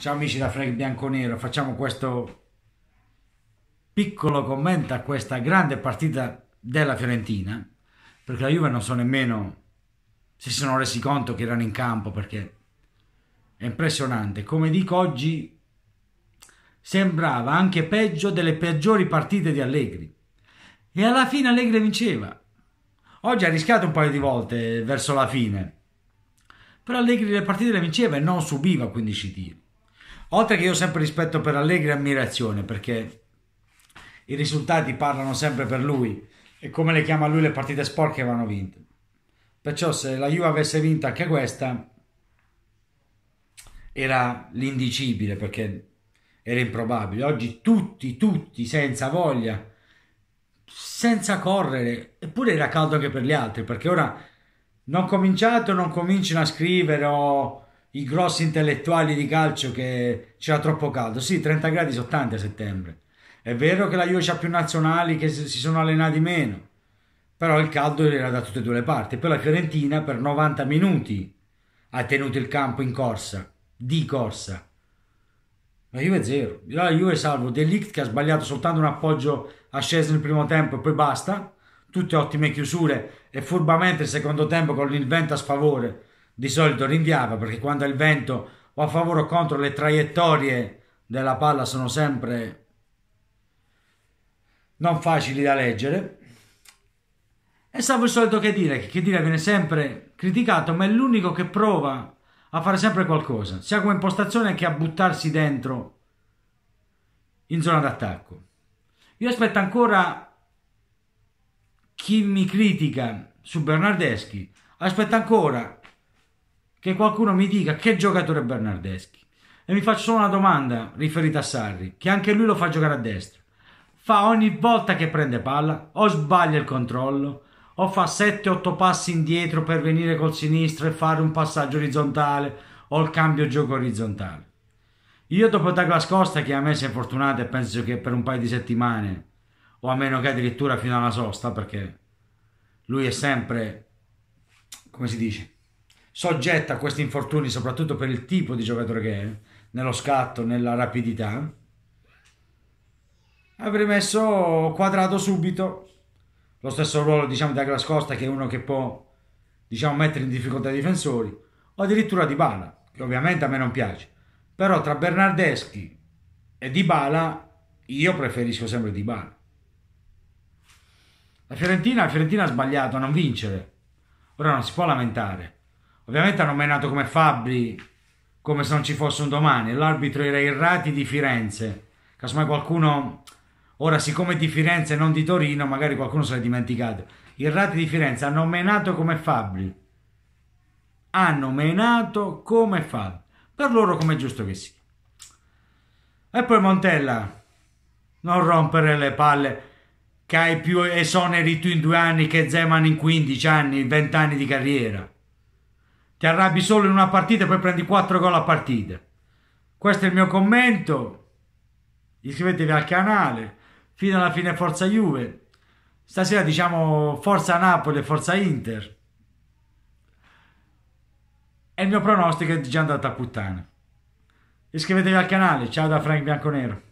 Ciao amici da Frank Bianconero, facciamo questo piccolo commento a questa grande partita della Fiorentina, perché la Juve non so nemmeno se si sono resi conto che erano in campo, perché è impressionante. Come dico oggi, sembrava anche peggio delle peggiori partite di Allegri. E alla fine Allegri vinceva. Oggi ha rischiato un paio di volte verso la fine, però Allegri le partite le vinceva e non subiva 15 tiri. Oltre che io sempre rispetto per Allegri e ammirazione perché i risultati parlano sempre per lui e come le chiama lui le partite sporche vanno vinte. Perciò se la Juve avesse vinto anche questa era l'indicibile perché era improbabile. Oggi tutti, tutti senza voglia, senza correre, eppure era caldo anche per gli altri perché ora non cominciate o non cominciano a scrivere o i grossi intellettuali di calcio che c'era troppo caldo. Sì, 30 gradi sono tanti a settembre. È vero che la Juve c'ha più nazionali che si sono allenati meno, però il caldo era da tutte e due le parti. Poi la Fiorentina per 90 minuti ha tenuto il campo in corsa, di corsa. La Juve zero. La Juve salvo Delict che ha sbagliato soltanto un appoggio asceso nel primo tempo e poi basta. Tutte ottime chiusure e furbamente il secondo tempo con il vento a sfavore di solito rinviava perché quando il vento o a favore o contro le traiettorie della palla sono sempre non facili da leggere. E stavo il solito che dire, che dire viene sempre criticato, ma è l'unico che prova a fare sempre qualcosa, sia come impostazione che a buttarsi dentro in zona d'attacco. Io aspetto ancora chi mi critica su Bernardeschi, aspetto ancora che qualcuno mi dica che giocatore è Bernardeschi. E mi faccio solo una domanda riferita a Sarri, che anche lui lo fa giocare a destra. Fa ogni volta che prende palla, o sbaglia il controllo, o fa 7-8 passi indietro per venire col sinistro e fare un passaggio orizzontale o il cambio gioco orizzontale. Io dopo Douglas Costa, che a me si è fortunato e penso che per un paio di settimane, o a meno che addirittura fino alla sosta, perché lui è sempre, come si dice, soggetta a questi infortuni, soprattutto per il tipo di giocatore che è, nello scatto, nella rapidità, avrei messo quadrato subito. Lo stesso ruolo, diciamo, di Agla Scosta, che è uno che può, diciamo, mettere in difficoltà i difensori, o addirittura Di Bala, che ovviamente a me non piace. Però tra Bernardeschi e Di Bala, io preferisco sempre Di Bala. La Fiorentina, la Fiorentina ha sbagliato a non vincere. Ora non si può lamentare Ovviamente hanno menato come Fabri, come se non ci fosse un domani. L'arbitro era Irrati di Firenze. Casomai qualcuno... Ora, siccome è di Firenze e non di Torino, magari qualcuno se l'è dimenticato. Irrati di Firenze hanno menato come Fabri. Hanno menato come Fabri. Per loro come è giusto che sia. E poi Montella, non rompere le palle che hai più esoneri tu in due anni che Zeman in 15 anni, in 20 anni di carriera ti arrabbi solo in una partita e poi prendi 4 gol a partita. Questo è il mio commento. Iscrivetevi al canale. Fino alla fine Forza Juve. Stasera diciamo Forza Napoli e Forza Inter. E il mio pronostico è già andato a puttana. Iscrivetevi al canale. Ciao da Frank Bianconero.